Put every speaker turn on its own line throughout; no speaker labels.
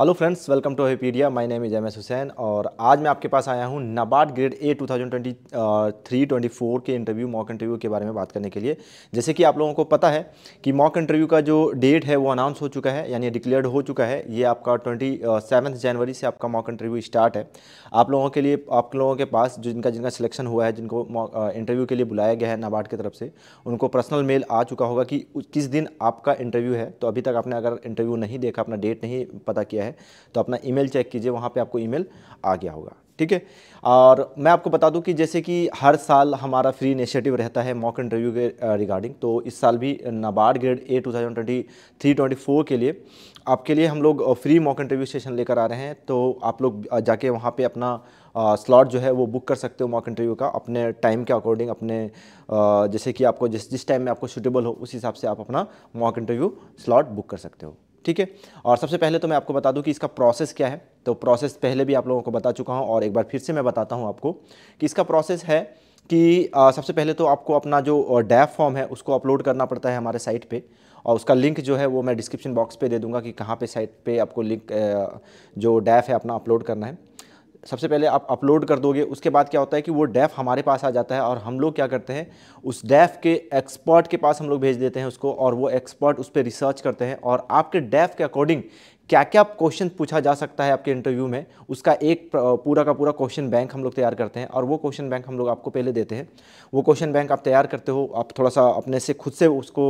hello friends welcome to हेपीडिया my name is M S Hussain और आज मैं आपके पास आया हूँ नबार्ड ग्रेड ए 2023 24 के इंटरव्यू मॉक इंटरव्यू के बारे में बात करने के लिए जैसे कि आप लोगों को पता है कि मॉक इंटरव्यू का जो डेट है वो अनाउंस हो चुका है यानी डिक्लेयर्ड हो चुका है ये आपका ट्वेंटी जनवरी से आपका मॉक इंटरव्यू स्टार्ट है आप लोगों के लिए आप लोगों के पास जिनका जिनका सिलेक्शन हुआ है जिनको इंटरव्यू के लिए बुलाया गया है नाबार्ड की तरफ से उनको पर्सनल मेल आ चुका होगा कि किस दिन आपका इंटरव्यू है तो अभी तक आपने अगर इंटरव्यू नहीं देखा अपना डेट नहीं पता किया गया है तो अपना ईमेल चेक कीजिए वहाँ पे आपको ईमेल आ गया होगा ठीक है और मैं आपको बता दूं कि जैसे कि हर साल हमारा फ्री इनिशिएटिव रहता है मॉक इंटरव्यू के रिगार्डिंग तो इस साल भी NABARD grade A two thousand twenty three twenty four के लिए आपके लिए हम लोग फ्री मॉक इंटरव्यू सेशन लेकर आ रहे हैं तो आप लोग जाके वहाँ पे अपना स्लॉट जो है वो बुक कर सकते हो मॉक इंटरव्यू का अपने टाइम के अकॉर्डिंग अपने जैसे कि आपको जिस जिस टाइम में आपको सूटेबल हो उस हिसाब से आप अपना मॉक इंटरव्यू स्लॉट बुक कर सकते हो ठीक है और सबसे पहले तो मैं आपको बता दूं कि इसका प्रोसेस क्या है तो प्रोसेस पहले भी आप लोगों को बता चुका हूं और एक बार फिर से मैं बताता हूं आपको कि इसका प्रोसेस है कि आ, सबसे पहले तो आपको अपना जो डैप फॉर्म है उसको अपलोड करना पड़ता है हमारे साइट पर और उसका लिंक जो है वो मैं डिस्क्रिप्शन बॉक्स पर दे दूँगा कि कहाँ पर साइट पर आपको लिंक जो डैफ है अपना अपलोड करना है सबसे पहले आप अपलोड कर दोगे उसके बाद क्या होता है कि वो डैफ हमारे पास आ जाता है और हम लोग क्या करते हैं उस डैफ के एक्सपर्ट के पास हम लोग भेज देते हैं उसको और वो एक्सपर्ट उस पर रिसर्च करते हैं और आपके डैफ के अकॉर्डिंग क्या क्या क्वेश्चन पूछा जा सकता है आपके इंटरव्यू में उसका एक पूरा का पूरा क्वेश्चन बैंक हम लोग तैयार करते हैं और वो क्वेश्चन बैंक हम लोग आपको पहले देते हैं वो क्वेश्चन बैंक आप तैयार करते हो आप थोड़ा सा अपने से खुद से उसको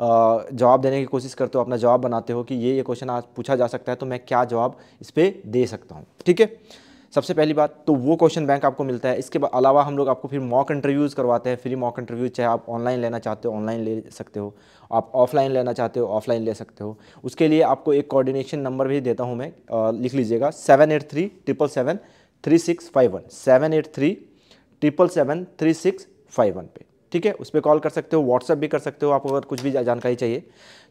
जवाब देने की कोशिश करते हो अपना जवाब बनाते हो कि ये ये क्वेश्चन आज पूछा जा सकता है तो मैं क्या जवाब इस पर दे सकता हूँ ठीक है सबसे पहली बात तो वो क्वेश्चन बैंक आपको मिलता है इसके अलावा हम लोग आपको फिर मॉक इंटरव्यूज़ करवाते हैं फ्री मॉक इंटरव्यू चाहे आप ऑनलाइन लेना चाहते हो ऑनलाइन ले सकते हो आप ऑफलाइन लेना चाहते हो ऑफलाइन ले सकते हो उसके लिए आपको एक कोऑर्डिनेशन नंबर भी देता हूँ मैं आ, लिख लीजिएगा seven eight three triple seven three six five one seven eight three triple seven three six five one पे ठीक है उस पर कॉल कर सकते हो व्हाट्सअप भी कर सकते हो आप अगर कुछ भी जानकारी चाहिए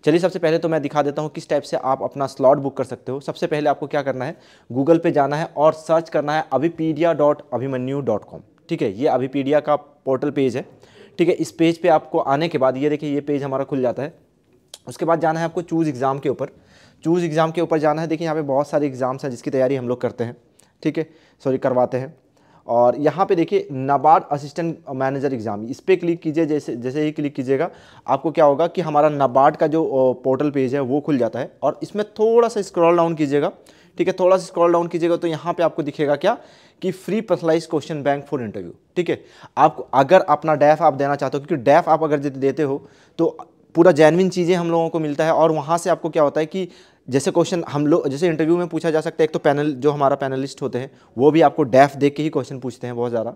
चलिए सबसे पहले तो मैं दिखा देता हूँ किस टाइप से आप अपना स्लॉट बुक कर सकते हो सबसे पहले आपको क्या करना है गूगल पे जाना है और सर्च करना है Abhipedia dot Abhimanyu dot com ठीक है ये अभिपीडिया का पोर्टल पेज है ठीक है इस पेज पे आपको आने के बाद ये देखिए ये पेज हमारा खुल जाता है उसके बाद जाना है आपको चूज़ एग्ज़ाम के ऊपर चूज़ एग्ज़ाम के ऊपर जाना है देखिए यहाँ पे बहुत सारे एग्ज़ाम्स हैं जिसकी तैयारी हम लोग करते हैं ठीक है सॉरी करवाते हैं और यहाँ पे देखिए नाबार्ड असिस्टेंट मैनेजर एग्ज़ाम इस पर क्लिक कीजिए जैसे जैसे ही क्लिक कीजिएगा आपको क्या होगा कि हमारा नाबार्ड का जो पोर्टल पेज है वो खुल जाता है और इसमें थोड़ा सा स्क्रॉल डाउन कीजिएगा ठीक है थोड़ा सा स्क्रॉल डाउन कीजिएगा तो यहाँ पे आपको दिखेगा क्या कि free personalize question bank for interview ठीक है आप अगर अपना डैफ आप देना चाहते हो क्योंकि डैफ आप अगर देते हो तो पूरा जैनविन चीज़ें हम लोगों को मिलता है और वहाँ से आपको क्या होता है कि जैसे क्वेश्चन हम लोग जैसे इंटरव्यू में पूछा जा सकता है एक तो पैनल जो हमारा पैनलिस्ट होते हैं वो भी आपको डैफ देख के ही क्वेश्चन पूछते हैं बहुत ज़्यादा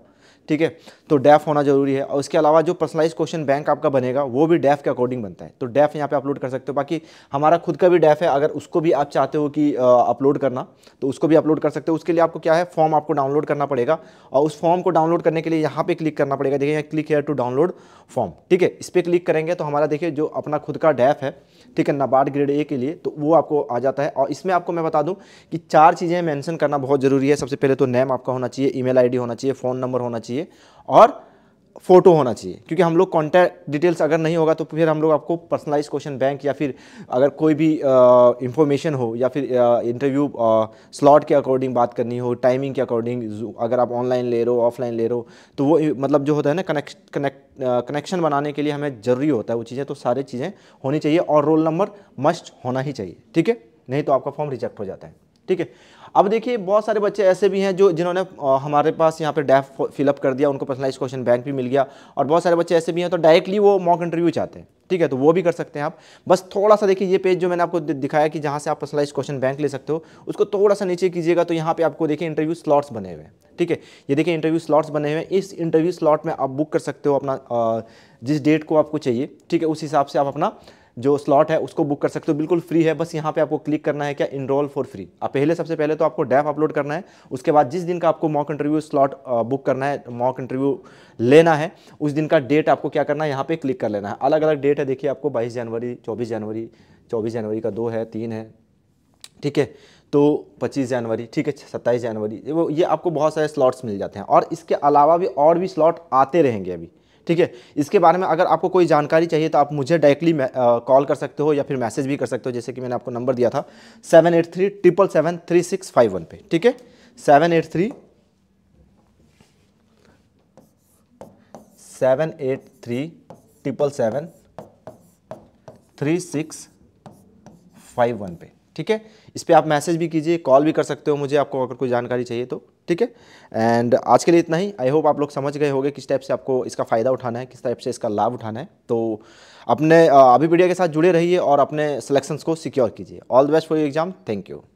ठीक है तो डैफ होना जरूरी है और उसके अलावा जो पर्सनलाइज क्वेश्चन बैंक आपका बनेगा वो भी डैफ के अकॉर्डिंग बनता है तो डैफ यहाँ पे अपलोड कर सकते हो बाकी हमारा खुद का भी डैफ है अगर उसको भी आप चाहते हो कि अपलोड करना तो उसको भी अपलोड कर सकते हो उसके लिए आपको क्या है फॉर्म आपको डाउनलोड करना पड़ेगा और उस फॉर्म को डाउनलोड करने के लिए यहाँ पर क्लिक करना पड़ेगा देखिए यहाँ click here to download form ठीक है इस पर क्लिक करेंगे तो हमारा देखिए जो अपना खुद का डैफ है ठीक है नाबार्ड ग्रेड ए के लिए तो वो आपको आ जाता है और इसमें आपको मैं बता दूं कि चार चीज़ें मेंशन करना बहुत ज़रूरी है सबसे पहले तो नेम आपका होना चाहिए ईमेल आईडी होना चाहिए फ़ोन नंबर होना चाहिए और फ़ोटो होना चाहिए क्योंकि हम लोग कॉन्टैक्ट डिटेल्स अगर नहीं होगा तो फिर हम लोग आपको पर्सनलाइज क्वेश्चन बैंक या फिर अगर कोई भी इंफॉर्मेशन हो या फिर इंटरव्यू स्लॉट के अकॉर्डिंग बात करनी हो टाइमिंग के अकॉर्डिंग अगर आप ऑनलाइन ले रहे हो ऑफलाइन ले रहे हो तो वो मतलब जो होता है ना कनेक्ट कनेक्ट कनेक्शन बनाने के लिए हमें ज़रूरी होता है वो चीज़ें तो सारी चीज़ें होनी चाहिए और रोल नंबर मस्ट होना ही चाहिए ठीक है नहीं तो आपका फॉर्म रिजेक्ट हो जाता है ठीक है अब देखिए बहुत सारे बच्चे ऐसे भी हैं जो जिन्होंने हमारे पास यहाँ पे डैफ फिलअप कर दिया उनको पर्सनलाइज क्वेश्चन बैंक भी मिल गया और बहुत सारे बच्चे ऐसे भी हैं तो डायरेक्टली वो मॉक इंटरव्यू चाहते हैं ठीक है तो वो भी कर सकते हैं आप बस थोड़ा सा देखिए ये पेज जो मैंने आपको दिखाया कि जहाँ से आप पर्सनलाइज क्वेश्चन बैंक ले सकते हो उसको थोड़ा सा नीचे कीजिएगा तो यहाँ पे आपको देखिए इंटरव्यू स्लॉट्स बने हुए हैं ठीक है ये देखिए इंटरव्यू स्लॉट्स बने हुए हैं इस इंटरव्यू स्लॉट में आप बुक कर सकते हो अपना जिस डेट को आपको चाहिए ठीक है उस हिसाब से आप अपना जो स्लॉट है उसको बुक कर सकते हो बिल्कुल फ्री है बस यहाँ पे आपको क्लिक करना है क्या इनरोल फॉर फ्री आप पहले सबसे पहले तो आपको डैप अपलोड करना है उसके बाद जिस दिन का आपको मॉक इंटरव्यू स्लॉट बुक करना है मॉक इंटरव्यू लेना है उस दिन का डेट आपको क्या करना है यहाँ पे क्लिक कर लेना है अलग अलग डेट है देखिए आपको बाईस जनवरी चौबीस जनवरी चौबीस जनवरी का दो है तीन है ठीक है तो 25 जनवरी ठीक है 27 जनवरी वो ये आपको बहुत सारे स्लॉट्स मिल जाते हैं और इसके अलावा भी और भी स्लॉट आते रहेंगे अभी ठीक है इसके बारे में अगर आपको कोई जानकारी चाहिए तो आप मुझे डायरेक्टली कॉल कर सकते हो या फिर मैसेज भी कर सकते हो जैसे कि मैंने आपको नंबर दिया था seven eight three triple seven three six five one पे ठीक है seven eight three seven eight three triple seven three six five one पे ठीक है इस पर आप मैसेज भी कीजिए कॉल भी कर सकते हो मुझे आपको अगर कोई जानकारी चाहिए तो ठीक है एंड आज के लिए इतना ही आई होप आप लोग समझ गए होंगे किस टाइप से आपको इसका फ़ायदा उठाना है किस टाइप से इसका लाभ उठाना है तो अपने अभी वीडियो के साथ जुड़े रहिए और अपने सिलेक्शंस को सिक्योर कीजिए all the best for you exam thank you